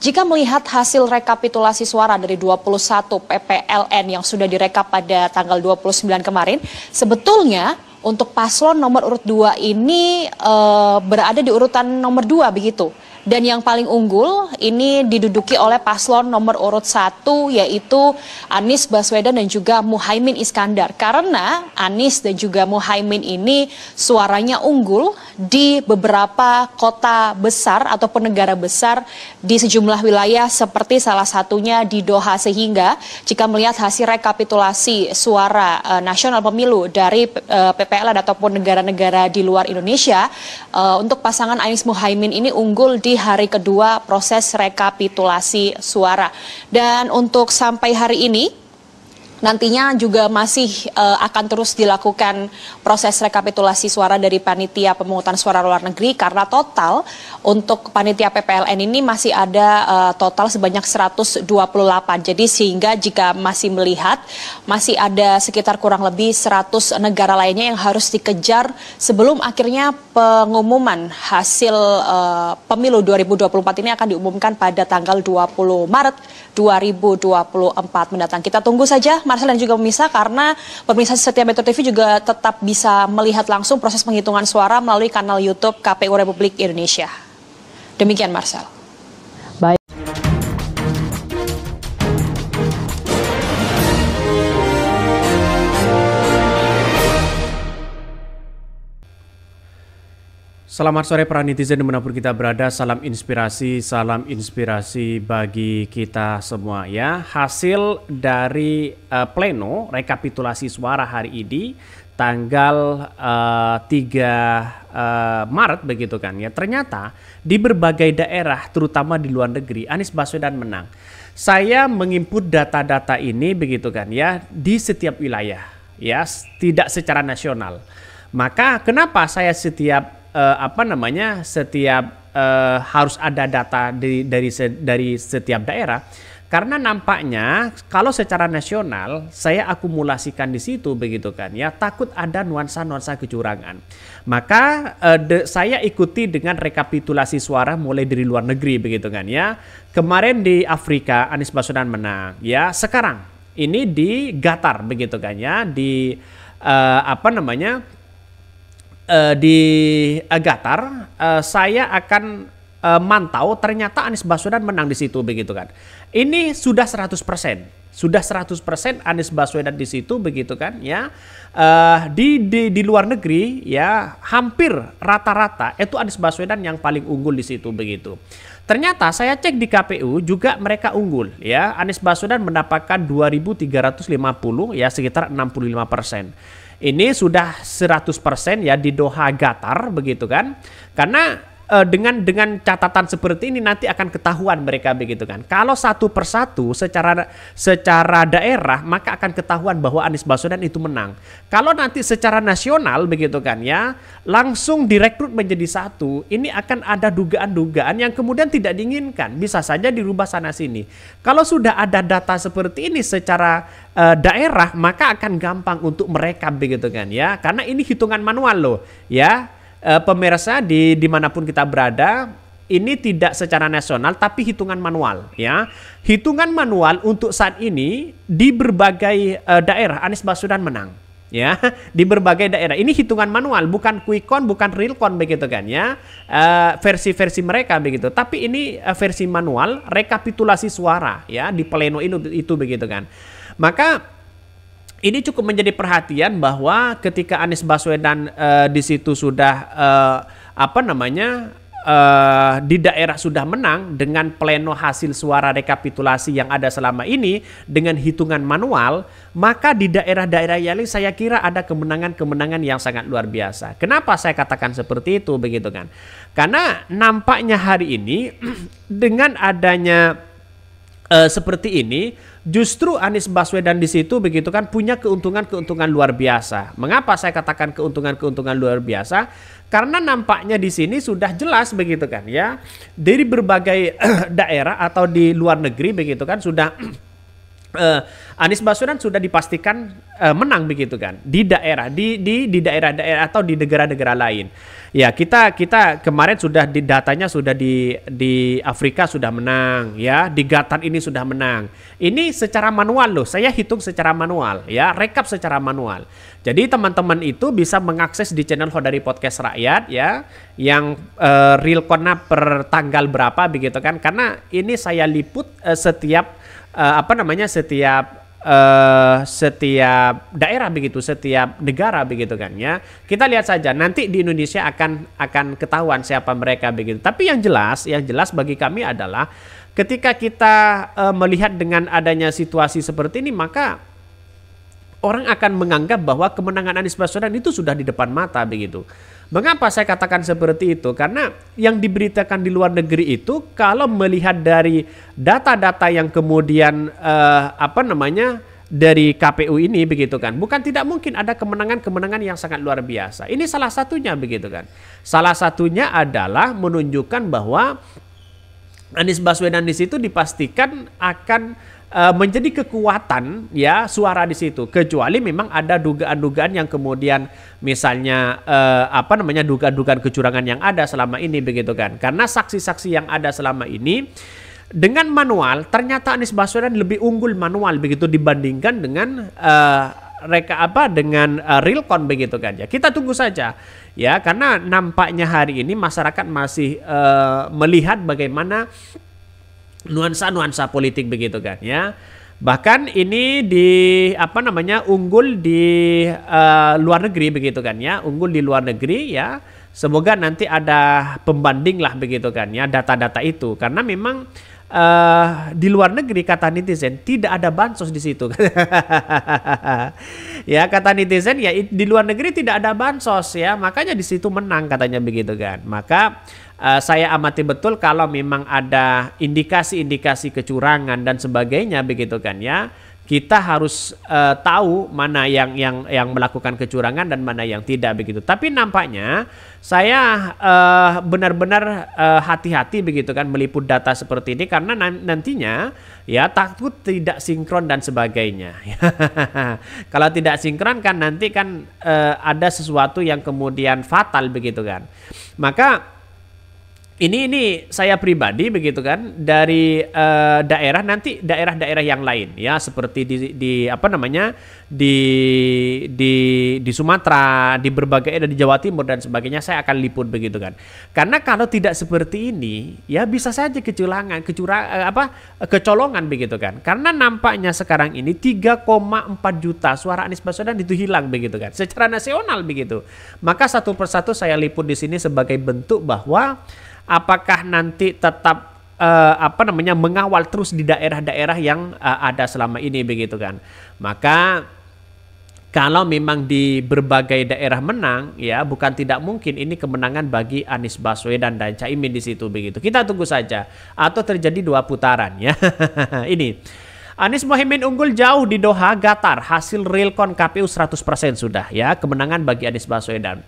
Jika melihat hasil rekapitulasi suara dari 21 PPLN yang sudah direkap pada tanggal 29 kemarin, sebetulnya untuk paslon nomor urut 2 ini e, berada di urutan nomor 2 begitu. Dan yang paling unggul ini diduduki oleh paslon nomor urut satu yaitu Anies Baswedan dan juga Muhaimin Iskandar. Karena Anies dan juga Muhaimin ini suaranya unggul di beberapa kota besar ataupun negara besar di sejumlah wilayah seperti salah satunya di Doha sehingga jika melihat hasil rekapitulasi suara uh, nasional pemilu dari uh, eh, PPL ataupun negara-negara di luar Indonesia uh, untuk pasangan Anies Muhaimin ini unggul di memasuki hari kedua proses rekapitulasi suara. Dan untuk sampai hari ini nantinya juga masih uh, akan terus dilakukan proses rekapitulasi suara dari panitia pemungutan suara luar negeri karena total untuk panitia PPLN ini masih ada uh, total sebanyak 128. Jadi sehingga jika masih melihat masih ada sekitar kurang lebih 100 negara lainnya yang harus dikejar sebelum akhirnya pengumuman hasil uh, pemilu 2024 ini akan diumumkan pada tanggal 20 Maret 2024 mendatang. Kita tunggu saja Marcel dan juga pemirsa karena pemirsa setia Metro TV juga tetap bisa melihat langsung proses penghitungan suara melalui kanal YouTube KPU Republik Indonesia. Demikian Marcel. Selamat sore para netizen dimanapun kita berada, salam inspirasi, salam inspirasi bagi kita semua ya. Hasil dari uh, pleno rekapitulasi suara hari ini tanggal uh, 3 uh, Maret begitu kan ya. Ternyata di berbagai daerah terutama di luar negeri Anies Baswedan menang. Saya menginput data-data ini begitu kan ya di setiap wilayah ya, tidak secara nasional. Maka kenapa saya setiap uh, apa namanya setiap uh, harus ada data di, dari dari setiap daerah karena nampaknya kalau secara nasional saya akumulasikan di situ begitu kan ya takut ada nuansa-nuansa kecurangan. Maka eh, de, saya ikuti dengan rekapitulasi suara mulai dari luar negeri begitu kan ya. Kemarin di Afrika Anies Baswedan menang ya. Sekarang ini di Qatar begitu kan ya di eh, apa namanya uh, di Gatar uh, eh, saya akan uh, mantau ternyata Anies Baswedan menang di situ begitu kan. Ini sudah 100% sudah 100% Anies Baswedan di situ begitu kan ya uh, di, di di luar negeri ya hampir rata-rata itu Anies Baswedan yang paling unggul di situ begitu ternyata saya cek di KPU juga mereka unggul ya Anies Baswedan mendapatkan 2.350 ya sekitar 65 persen ini sudah 100% ya di Doha Qatar begitu kan. Karena uh, dengan dengan catatan seperti ini nanti akan ketahuan mereka begitu kan. Kalau satu persatu secara secara daerah maka akan ketahuan bahwa Anies Baswedan itu menang. Kalau nanti secara nasional begitu kan ya, langsung direkrut menjadi satu, ini akan ada dugaan-dugaan yang kemudian tidak diinginkan. Bisa saja dirubah sana sini. Kalau sudah ada data seperti ini secara uh, daerah maka akan gampang untuk mereka begitu kan ya. Karena ini hitungan manual loh ya uh, pemirsa di dimanapun kita berada ini tidak secara nasional tapi hitungan manual ya. Hitungan manual untuk saat ini di berbagai uh, daerah Anies Baswedan menang ya di berbagai daerah. Ini hitungan manual bukan quick count bukan real count begitu kan ya. Eh, versi-versi uh, mereka begitu. Tapi ini uh, versi manual rekapitulasi suara ya di pleno itu itu begitu kan. Maka ini cukup menjadi perhatian bahwa ketika Anies Baswedan e, di situ sudah e, apa namanya e, di daerah sudah menang dengan pleno hasil suara rekapitulasi yang ada selama ini dengan hitungan manual, maka di daerah-daerah yang saya kira ada kemenangan-kemenangan yang sangat luar biasa. Kenapa saya katakan seperti itu begitu kan? Karena nampaknya hari ini dengan adanya e, seperti ini justru Anies Baswedan di situ begitu kan punya keuntungan-keuntungan luar biasa. Mengapa saya katakan keuntungan-keuntungan luar biasa? Karena nampaknya di sini sudah jelas begitu kan ya. Dari berbagai daerah atau di luar negeri begitu kan sudah uh, Anies Baswedan sudah dipastikan uh, menang begitu kan di daerah di di di daerah-daerah atau di negara-negara lain. Ya, kita kita kemarin sudah di datanya sudah di di Afrika sudah menang ya, di Gatan ini sudah menang. Ini secara manual loh, saya hitung secara manual ya, rekap secara manual. Jadi teman-teman itu bisa mengakses di channel dari Podcast Rakyat ya yang uh, real per tanggal berapa begitu kan karena ini saya liput uh, setiap uh, apa namanya setiap uh, setiap daerah begitu, setiap negara begitu kan ya. Kita lihat saja nanti di Indonesia akan akan ketahuan siapa mereka begitu. Tapi yang jelas, yang jelas bagi kami adalah ketika kita uh, melihat dengan adanya situasi seperti ini maka orang akan menganggap bahwa kemenangan Anies Baswedan itu sudah di depan mata begitu. Mengapa saya katakan seperti itu? Karena yang diberitakan di luar negeri itu kalau melihat dari data-data yang kemudian eh, apa namanya dari KPU ini begitu kan. Bukan tidak mungkin ada kemenangan-kemenangan yang sangat luar biasa. Ini salah satunya begitu kan. Salah satunya adalah menunjukkan bahwa Anies Baswedan di situ dipastikan akan Eh, menjadi kekuatan ya suara di situ kecuali memang ada dugaan-dugaan yang kemudian misalnya uh, apa namanya dugaan-dugaan kecurangan yang ada selama ini begitu kan karena saksi-saksi yang ada selama ini dengan manual ternyata Anies Baswedan lebih unggul manual begitu dibandingkan dengan uh, reka apa dengan uh, real count begitu kan ya. Kita tunggu saja ya karena nampaknya hari ini masyarakat masih uh, melihat bagaimana nuansa-nuansa politik begitu kan ya. Bahkan ini di apa namanya unggul di uh, luar negeri begitu kan ya, unggul di luar negeri ya. Semoga nanti ada pembanding lah begitu kan ya data-data itu karena memang uh, di luar negeri kata netizen tidak ada bansos di situ. ya kata netizen ya di luar negeri tidak ada bansos ya makanya di situ menang katanya begitu kan. Maka uh, saya amati betul kalau memang ada indikasi-indikasi kecurangan dan sebagainya begitu kan ya kita harus uh, tahu mana yang yang yang melakukan kecurangan dan mana yang tidak begitu. Tapi nampaknya saya uh, benar-benar uh, hati-hati begitu kan meliput data seperti ini karena nantinya ya takut tidak sinkron dan sebagainya. Kalau tidak sinkron kan nanti kan uh, ada sesuatu yang kemudian fatal begitu kan. Maka ini ini saya pribadi begitu kan dari uh, daerah nanti daerah-daerah yang lain ya seperti di, di apa namanya di di di Sumatera di berbagai dan di Jawa Timur dan sebagainya saya akan liput begitu kan karena kalau tidak seperti ini ya bisa saja kecurangan kecurang eh, apa kecolongan begitu kan karena nampaknya sekarang ini 3,4 juta suara Anies Baswedan itu hilang begitu kan secara nasional begitu maka satu persatu saya liput di sini sebagai bentuk bahwa apakah nanti tetap uh, apa namanya mengawal terus di daerah-daerah yang uh, ada selama ini begitu kan. Maka kalau memang di berbagai daerah menang ya bukan tidak mungkin ini kemenangan bagi Anies Baswedan dan Caimin di situ begitu. Kita tunggu saja atau terjadi dua putaran ya. ini Anies Mohaimin unggul jauh di Doha, Qatar. Hasil realcon KPU 100% sudah ya kemenangan bagi Anies Baswedan.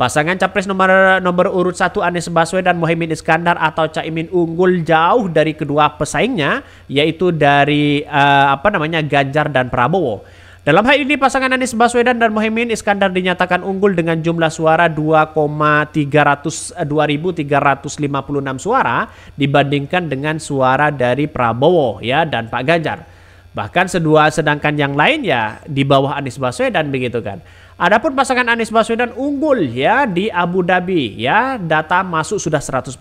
Pasangan capres nomor nomor urut satu Anies Baswedan Mohaimin Iskandar atau Caimin unggul jauh dari kedua pesaingnya yaitu dari uh, apa namanya Ganjar dan Prabowo. Dalam hal ini pasangan Anies Baswedan dan Mohaimin Iskandar dinyatakan unggul dengan jumlah suara 2,302.356 eh, suara dibandingkan dengan suara dari Prabowo ya dan Pak Ganjar. Bahkan sedua sedangkan yang lain ya di bawah Anies Baswedan begitu kan. Adapun pasangan Anies Baswedan unggul ya di Abu Dhabi ya data masuk sudah 100%.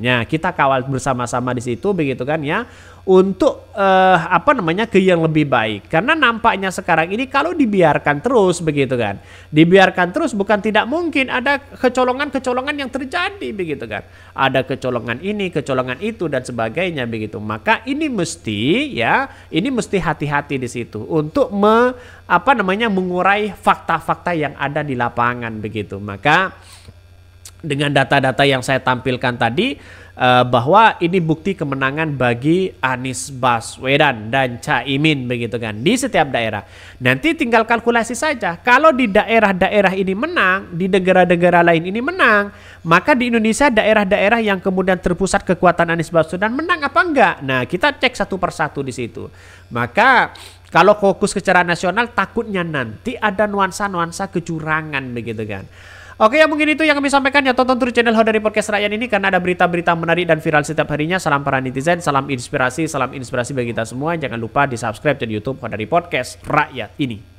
Ya, kita kawal bersama-sama di situ begitu kan ya untuk eh, apa namanya ke yang lebih baik. Karena nampaknya sekarang ini kalau dibiarkan terus begitu kan. Dibiarkan terus bukan tidak mungkin ada kecolongan-kecolongan yang terjadi begitu kan. Ada kecolongan ini, kecolongan itu dan sebagainya begitu. Maka ini mesti ya, ini mesti hati-hati di situ untuk me, apa namanya mengurai fakta-fakta fakta yang ada di lapangan begitu. Maka dengan data-data yang saya tampilkan tadi eh, bahwa ini bukti kemenangan bagi Anies Baswedan dan Caimin begitu kan di setiap daerah. Nanti tinggal kalkulasi saja. Kalau di daerah-daerah ini menang, di negara-negara lain ini menang, maka di Indonesia daerah-daerah yang kemudian terpusat kekuatan Anies Baswedan menang apa enggak? Nah, kita cek satu persatu di situ. Maka kalau fokus ke cara nasional takutnya nanti ada nuansa-nuansa kecurangan begitu kan. Oke ya mungkin itu yang kami sampaikan ya tonton terus channel How dari Podcast Rakyat ini karena ada berita-berita menarik dan viral setiap harinya. Salam para netizen, salam inspirasi, salam inspirasi bagi kita semua. Jangan lupa di subscribe dan YouTube How dari Podcast Rakyat ini.